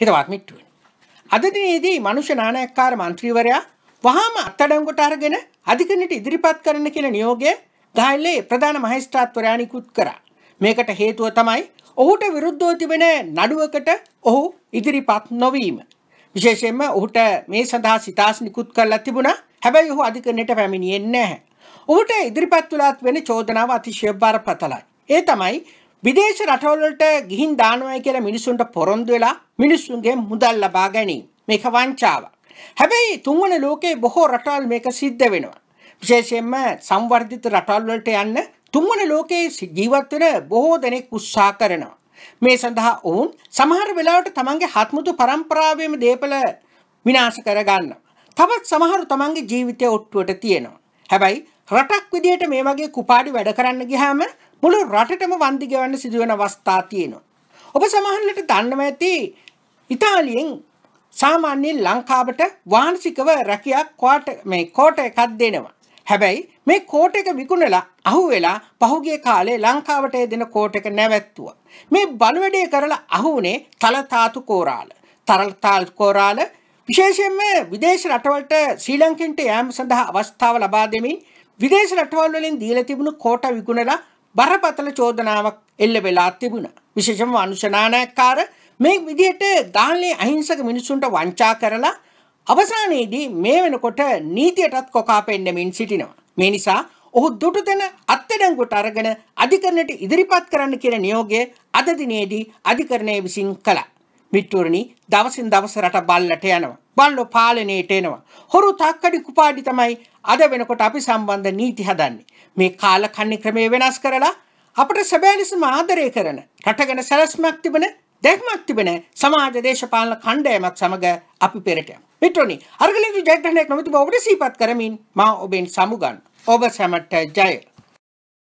හිතවත් මිට්ටුවෙන්. අද දිනේදී මනුෂ්‍ය නානයක්කාර මන්ත්‍රීවරයා වහාම අත්අඩංගුවට අරගෙන අධිකරණයට ඉදිරිපත් කරන්න කියන නියෝගය ගාල්ලේ ප්‍රධාන මහේස්ත්‍රාත්වරයා නිකුත් කරා. මේකට හේතුව තමයි ඔහුට විරුද්ධව තිබෙන නඩුවකට ඔහු ඉදිරිපත් නොවීම. විශේෂයෙන්ම ඔහුට මේ සඳහා සිතාස් නිකුත් කරලා තිබුණා. හැබැයි ඔහු අධිකරණයට පැමිණියේ නැහැ. ඔහුට ඉදිරිපත් වෙලාත් වෙන චෝදනාව අතිශය බරපතලයි. ඒ තමයි විදේශ රටවලට ගිහින් දානවයි කියලා මිනිසුන්ට පොරොන්දු වෙලා මිනිස්සුන්ගේ මුදල් ලබා ගැනීම. මේක වංචාවක්. හැබැයි තුන්වන ලෝකයේ බොහෝ රටවල් මේක සිද්ධ වෙනවා. විශේෂයෙන්ම සංවර්ධිත රටවල් වලට යන්න තුන්වන ලෝකයේ ජීවත් වෙන බොහෝ දෙනෙක් උත්සාහ කරනවා. මේ සඳහා ඔවුන් සමහර වෙලාවට තමන්ගේ හත්මුතු පරම්පරාවේම දේපල විනාශ කරගන්නවා. තවත් සමහරු තමන්ගේ ජීවිතය ඔට්ටුවට තියෙනවා. හැබැයි රටක් විදිහට මේ වගේ කුපාඩි වැඩ කරන්න ගියාම මුළු රටටම වන්දි ගෙවන්න සිදුවන අවස්ථා තියෙනවා. ඔබ සමහරලට දන්නම ඇති ඉතාලියෙන් සාමාන්‍යයෙන් ලංකාවට වාන්සිකව රැකියා කෝට මේ කෝට එකක් දෙනවා. හැබැයි මේ කෝට එක විකුණලා අහුවෙලා පහුගිය කාලේ ලංකාවට දෙන කෝට එක නැවැත්තුවා. මේ බලු වැඩේ කරලා අහුුනේ තලතාතු කෝරාල. තරල්තාල් කෝරාල විශේෂයෙන්ම විදේශ රටවලට ශ්‍රී ලංකෙන්ට යෑම සඳහා අවස්ථාව ලබා දෙමින් විදේශ රටවල් වලින් දීලා තිබුණු කෝට විකුණලා බරපතල චෝදනාවක් එල්ල වෙලා තිබුණා. විශේෂම අනුශනානයක්කාර මේ විදිහට ගාල්ලේ අහිංසක මිනිසුන්ට වංචා කරලා අවසානයේදී මේ වෙනකොට නීතියටත් කොකා පෙන්නමින් සිටිනවා. මේ නිසා ඔහු දුටු දෙන අත්අඩංගුවට අරගෙන අධිකරණයට ඉදිරිපත් කරන්න කියන නියෝගය අද දිනේදී අධිකරණය විසින් කළා. මිත්‍රවරණි දවසින් දවස රට බල්ලට යනවා. බල්ලෝ පාලනයට එනවා. හොරු තක්කඩි කුපාඩි තමයි අද වෙනකොට අපි සම්බන්ධ නීති හදන්නේ. මේ කාල කන්නේ ක්‍රමය වෙනස් කරලා අපට සැබෑ ලෙසම ආදරය කරන රට ගැන සැලැස්මක් තිබෙන දැක්මක් තිබෙන සමාජ දේශපාලන කණ්ඩායමක් සමග අපි පෙරට යමු. මිත්‍රෝනි අර්ගලෙන් ජයග්‍රහණයක් නොමැතිව ඔබට සිහිපත් කරමින් මා ඔබෙන් සමුගන්න. ඔබ සැමට ජය.